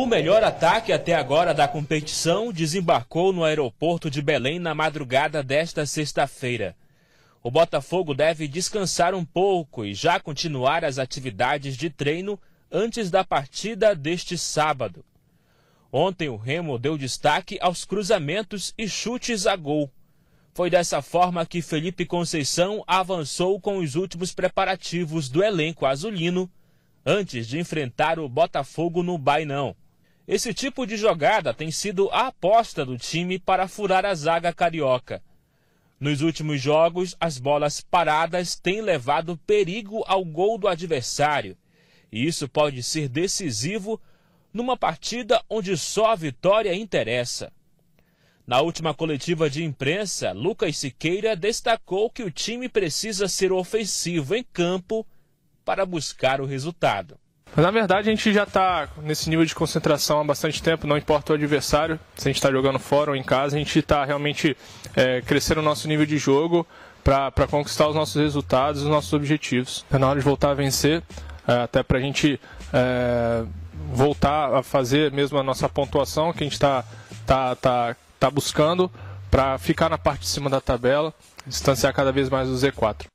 O melhor ataque até agora da competição desembarcou no aeroporto de Belém na madrugada desta sexta-feira. O Botafogo deve descansar um pouco e já continuar as atividades de treino antes da partida deste sábado. Ontem o Remo deu destaque aos cruzamentos e chutes a gol. Foi dessa forma que Felipe Conceição avançou com os últimos preparativos do elenco azulino antes de enfrentar o Botafogo no Bainão. Esse tipo de jogada tem sido a aposta do time para furar a zaga carioca. Nos últimos jogos, as bolas paradas têm levado perigo ao gol do adversário. E isso pode ser decisivo numa partida onde só a vitória interessa. Na última coletiva de imprensa, Lucas Siqueira destacou que o time precisa ser ofensivo em campo para buscar o resultado. Mas, na verdade, a gente já está nesse nível de concentração há bastante tempo, não importa o adversário, se a gente está jogando fora ou em casa, a gente está realmente é, crescendo o nosso nível de jogo para conquistar os nossos resultados, os nossos objetivos. É na hora de voltar a vencer, é, até para a gente é, voltar a fazer mesmo a nossa pontuação que a gente está tá, tá, tá buscando para ficar na parte de cima da tabela, distanciar cada vez mais o Z4.